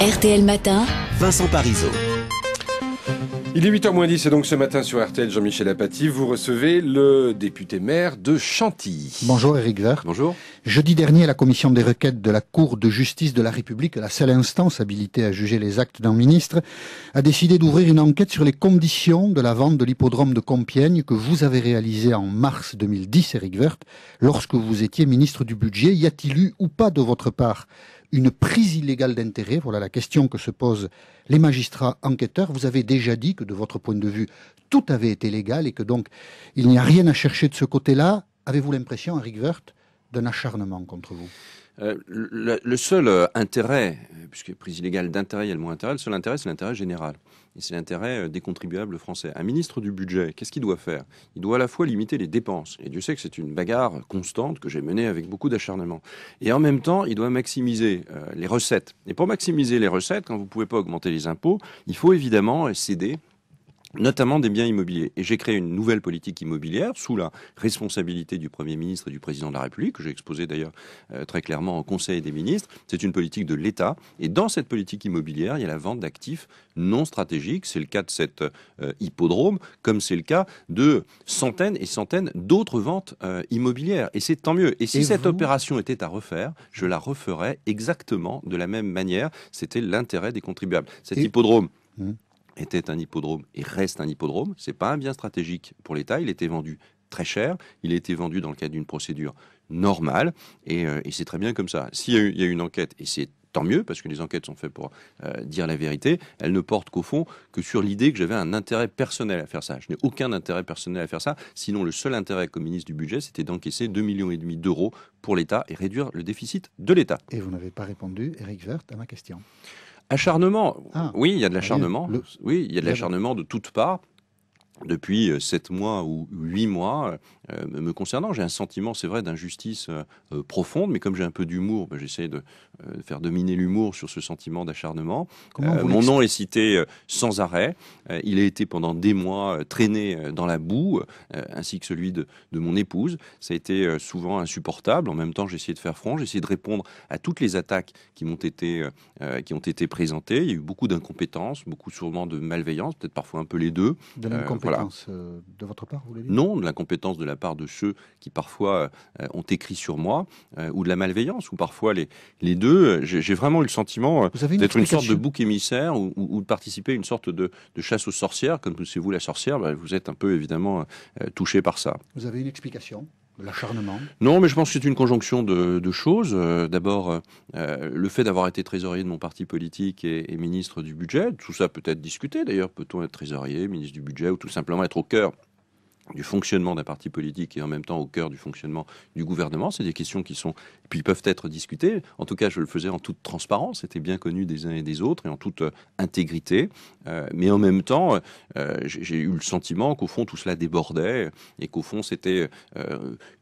RTL Matin. Vincent Parisot. Il est 8h moins 10 et donc ce matin sur RTL, Jean-Michel Apathy, vous recevez le député maire de Chantilly. Bonjour Eric Vert. Bonjour. Jeudi dernier, la commission des requêtes de la Cour de justice de la République, la seule instance habilitée à juger les actes d'un ministre, a décidé d'ouvrir une enquête sur les conditions de la vente de l'hippodrome de Compiègne que vous avez réalisée en mars 2010, Eric Vert, lorsque vous étiez ministre du Budget. Y a-t-il eu ou pas de votre part une prise illégale d'intérêt Voilà la question que se posent les magistrats enquêteurs. Vous avez déjà dit que de votre point de vue, tout avait été légal et que donc il n'y a rien à chercher de ce côté-là. Avez-vous l'impression, Eric Werth, d'un acharnement contre vous euh, le, seul euh, intérêt puisque prise illégale d'intérêt, il y a le intérêt. Le seul intérêt, c'est l'intérêt général. Et c'est l'intérêt euh, des contribuables français. Un ministre du budget, qu'est-ce qu'il doit faire Il doit à la fois limiter les dépenses. Et Dieu sait que c'est une bagarre constante que j'ai menée avec beaucoup d'acharnement. Et en même temps, il doit maximiser euh, les recettes. Et pour maximiser les recettes, quand vous ne pouvez pas augmenter les impôts, il faut évidemment euh, céder notamment des biens immobiliers. Et j'ai créé une nouvelle politique immobilière sous la responsabilité du Premier ministre et du Président de la République, que j'ai exposé d'ailleurs euh, très clairement au Conseil des ministres. C'est une politique de l'État. Et dans cette politique immobilière, il y a la vente d'actifs non stratégiques. C'est le cas de cet euh, hippodrome, comme c'est le cas de centaines et centaines d'autres ventes euh, immobilières. Et c'est tant mieux. Et si cette opération était à refaire, je la referais exactement de la même manière. C'était l'intérêt des contribuables. Cet hippodrome, hum était un hippodrome et reste un hippodrome. C'est pas un bien stratégique pour l'État. Il était vendu très cher. Il a été vendu dans le cadre d'une procédure normale et, euh, c'est très bien comme ça. S'il y, a eu, une enquête et c'est tant mieux parce que les enquêtes sont faites pour euh, dire la vérité. Elles ne portent qu'au fond que sur l'idée que j'avais un intérêt personnel à faire ça. Je n'ai aucun intérêt personnel à faire ça. Sinon, le seul intérêt comme ministre du budget, c'était d'encaisser 2,5 millions et demi d'euros pour l'État et réduire le déficit de l'État. Et vous n'avez pas répondu, Eric Vert, à ma question. Acharnement. Ah. oui, il y a de ah l'acharnement. Oui, il y a de l'acharnement de toutes parts depuis euh, sept mois ou huit mois euh, me concernant. J'ai un sentiment, c'est vrai, d'injustice euh, profonde, mais comme j'ai un peu d'humour, ben, j'essaie de faire dominer l'humour sur ce sentiment d'acharnement. mon nom est cité sans arrêt. il a été pendant des mois traîné dans la boue, ainsi que celui de, mon épouse. Ça a été souvent insupportable. En même temps, j'ai essayé de faire front, j'ai essayé de répondre à toutes les attaques qui m'ont été, qui ont été présentées. Il y a eu beaucoup d'incompétence, beaucoup sûrement de malveillance, peut-être parfois un peu les deux. De euh, de votre part, Non, de l'incompétence de la part de ceux qui parfois euh, euh, ont écrit sur moi, ou de la malveillance, ou parfois les, deux. J'ai vraiment eu le sentiment d'être une sorte de bouc émissaire ou, de participer à une sorte de, chasse aux sorcières. Comme c'est vous la sorcière, bah, vous êtes un peu évidemment touché par ça. Vous avez une explication L'acharnement Non, mais je pense que c'est une conjonction de, choses. Euh, d'abord, euh, euh, le fait d'avoir été trésorier de mon parti politique et, et ministre du budget, tout ça peut être discuté d'ailleurs. Peut-on être trésorier, ministre du budget ou tout simplement être au cœur du fonctionnement d'un parti politique et en même temps au cœur du fonctionnement du gouvernement. C'est des questions qui sont, puis peuvent être discutées. En tout cas, je le faisais en toute transparence, c'était bien connu des uns et des autres et en toute euh, intégrité. Euh, mais en même temps, euh, j'ai eu le sentiment qu'au fond tout cela débordait et qu'au fond c'était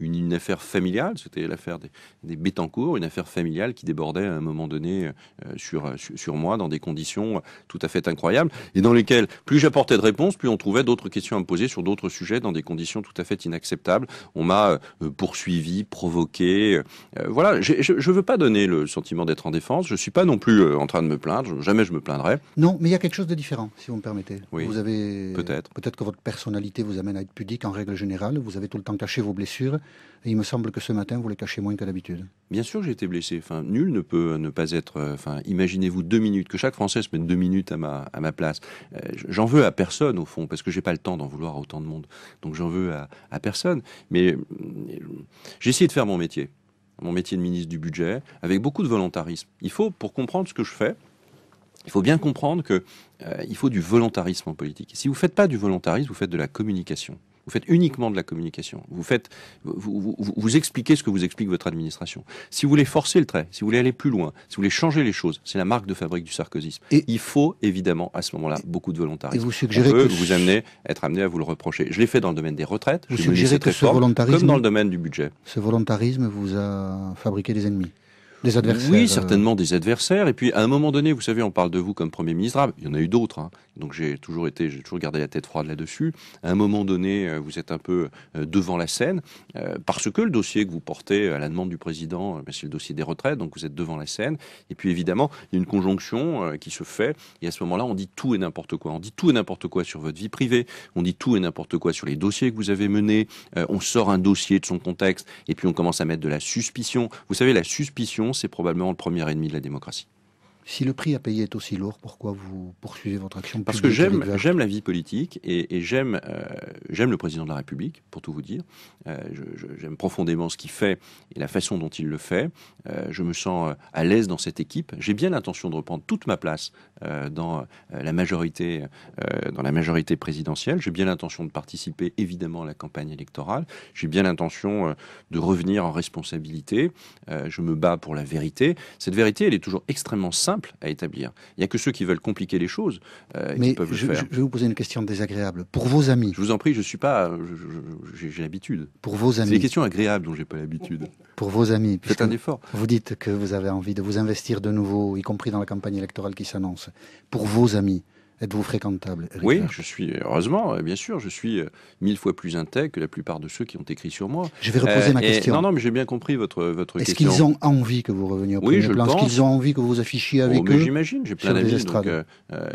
une, affaire familiale, c'était l'affaire des, des Bétancourt, une affaire familiale qui débordait à un moment donné sur, sur, sur moi dans des conditions tout à fait incroyables et dans lesquelles plus j'apportais de réponses, plus on trouvait d'autres questions à me poser sur d'autres sujets dans des conditions tout à fait inacceptables. On m'a euh, poursuivi, provoqué. Euh, euh, voilà, je ne veux pas donner le sentiment d'être en défense. Je ne suis pas non plus en train de me plaindre. Jamais je me plaindrai. Non, mais il y a quelque chose de différent, si vous me permettez. Oui, vous avez peut-être peut-être que votre personnalité vous amène à être pudique en règle générale. Vous avez tout le temps caché vos blessures il me semble que ce matin, vous les cachez moins que d'habitude. Bien sûr, j'ai été blessé. Enfin, nul ne peut euh, ne pas être. Euh, enfin, imaginez-vous deux minutes que chaque Français se mette deux minutes à ma à ma place. Euh, j'en veux à personne au fond, parce que je n'ai pas le temps d'en vouloir à autant de monde. Donc j'en veux à, personne. Mais j'ai essayé de faire mon métier, mon métier de ministre du budget, avec beaucoup de volontarisme. Il faut, pour comprendre ce que je fais, il faut bien comprendre qu'il faut du volontarisme en politique. si vous ne faites pas du volontarisme, vous faites de la communication. Vous faites uniquement de la communication. Vous faites, expliquez ce que vous explique votre administration. Si vous voulez forcer le trait, si vous voulez aller plus loin, si vous voulez changer les choses, c'est la marque de fabrique du sarkozysme. Et il faut évidemment à ce moment-là beaucoup de volontarisme. Et vous suggérez que vous amener, être amené à vous le reprocher. Je l'ai fait dans le domaine des retraites. Vous je suggérez que comme dans le domaine du budget. Ce volontarisme vous a fabriqué des ennemis. Des adversaires Oui, euh. certainement des adversaires. Et puis, à un moment donné, vous savez, on parle de vous comme Premier ministre. Ah, il y en a eu d'autres. Hein. Donc, j'ai toujours été, j'ai toujours gardé la tête froide là-dessus. À un moment donné, euh, vous êtes un peu euh, devant la scène parce que le dossier que vous portez à la demande du président, bah, c'est le dossier des retraites. Donc, vous êtes devant la scène. Et puis, évidemment, il y a une conjonction qui se fait. Et à ce moment-là, on dit tout et n'importe quoi. On dit tout et n'importe quoi sur votre vie privée. On dit tout et n'importe quoi sur les dossiers que vous avez menés. on sort un dossier de son contexte et puis on commence à mettre de la suspicion. Vous savez, la suspicion, c'est probablement le premier ennemi de la démocratie. Si le prix à payer est aussi lourd, pourquoi vous poursuivez votre action Parce que j'aime, j'aime la vie politique et, j'aime, euh, j'aime le président de la République, pour tout vous dire. Euh, j'aime profondément ce qu'il fait et la façon dont il le fait. Euh, je me sens à l'aise dans cette équipe. J'ai bien l'intention de reprendre toute ma place dans la majorité, dans la majorité présidentielle. J'ai bien l'intention de participer évidemment à la campagne électorale. J'ai bien l'intention de revenir en responsabilité. je me bats pour la vérité. Cette vérité, elle est toujours extrêmement simple à établir. Il n'y a que ceux qui veulent compliquer les choses euh, Mais qui peuvent je, le faire. Je vais vous poser une question désagréable. Pour vos amis. Je vous en prie, je suis pas. J'ai l'habitude. Pour vos amis. C'est une question agréable dont j'ai pas l'habitude. Pour vos amis. C'est un effort. Vous dites que vous avez envie de vous investir de nouveau, y compris dans la campagne électorale qui s'annonce. Pour vos amis, Êtes-vous fréquentable Oui, je suis, heureusement, euh, bien sûr, je suis euh, mille fois plus intègre que la plupart de ceux qui ont écrit sur moi. Je vais reposer euh, ma question. Non, non, mais j'ai bien compris votre, votre question. Est-ce qu'ils ont envie que vous reveniez au oui, je pense. Est-ce qu'ils ont envie que vous affichiez oh, avec oh, eux J'imagine, j'ai plein d'amis,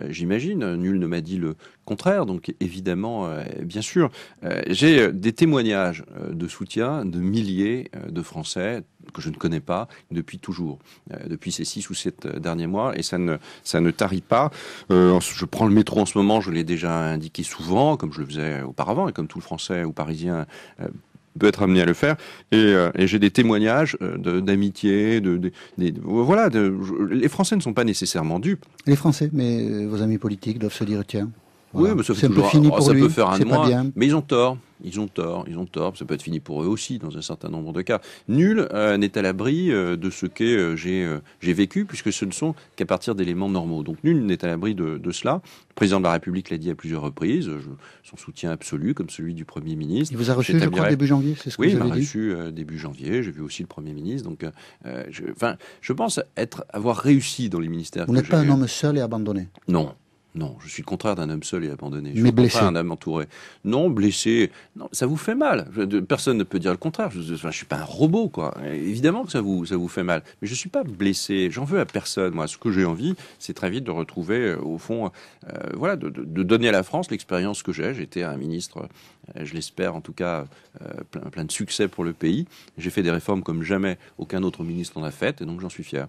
j'imagine, nul ne m'a dit le contraire, donc évidemment, bien sûr. j'ai des témoignages de soutien de milliers de Français, je ne connais pas depuis toujours, euh, depuis ces six ou sept euh, derniers mois, et ça ne, ça ne tarit pas. Euh, je prends le métro en ce moment, je l'ai déjà indiqué souvent, comme je le faisais auparavant, et comme tout le Français ou Parisien peut être amené à le faire. Et, j'ai des témoignages d'amitié, les Français ne sont pas nécessairement dupes. Les Français, mais vos amis politiques doivent se dire tiens. Oui, mais ça, oh, ça peut faire un mois, mais ils ont tort. Ils ont tort, ils ont tort. Ça peut être fini pour eux aussi dans un certain nombre de cas. Nul euh, n'est à l'abri euh, de ce que euh, j'ai vécu, puisque ce ne sont qu'à partir d'éléments normaux. Donc nul n'est à l'abri de, cela. Le président de la République l'a dit à plusieurs reprises, son soutien absolu, comme celui du Premier ministre. Il vous a reçu, début janvier, c'est ce que vous avez dit Oui, il m'a reçu début janvier. J'ai vu aussi le Premier ministre. Donc, je, je pense être, avoir réussi dans les ministères. Vous n'êtes pas un homme seul et abandonné Non. Non, je suis le contraire d'un homme seul et abandonné. Je Mais suis blessé. un homme entouré. Non, blessé. Non, ça vous fait mal. Personne ne peut dire le contraire. Je, ne suis pas un robot, quoi. Évidemment que ça vous, ça vous fait mal. Mais je suis pas blessé. J'en veux à personne. Moi, ce que j'ai envie, c'est très vite de retrouver, euh, au fond, euh, voilà, de, donner à la France l'expérience que j'ai. J'étais un ministre, euh, je l'espère en tout cas, plein, de succès pour le pays. J'ai fait des réformes comme jamais aucun autre ministre n'en a fait, et donc j'en suis fier.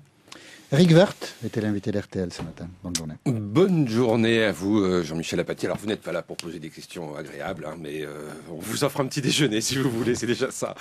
Rick Wert était l'invité d'RTL ce matin. Bonne journée. Bonne journée à vous, euh, Jean-Michel Apathy. Alors, vous n'êtes pas là pour poser des questions agréables, hein, mais euh, on vous offre un petit déjeuner si vous voulez, c'est déjà ça.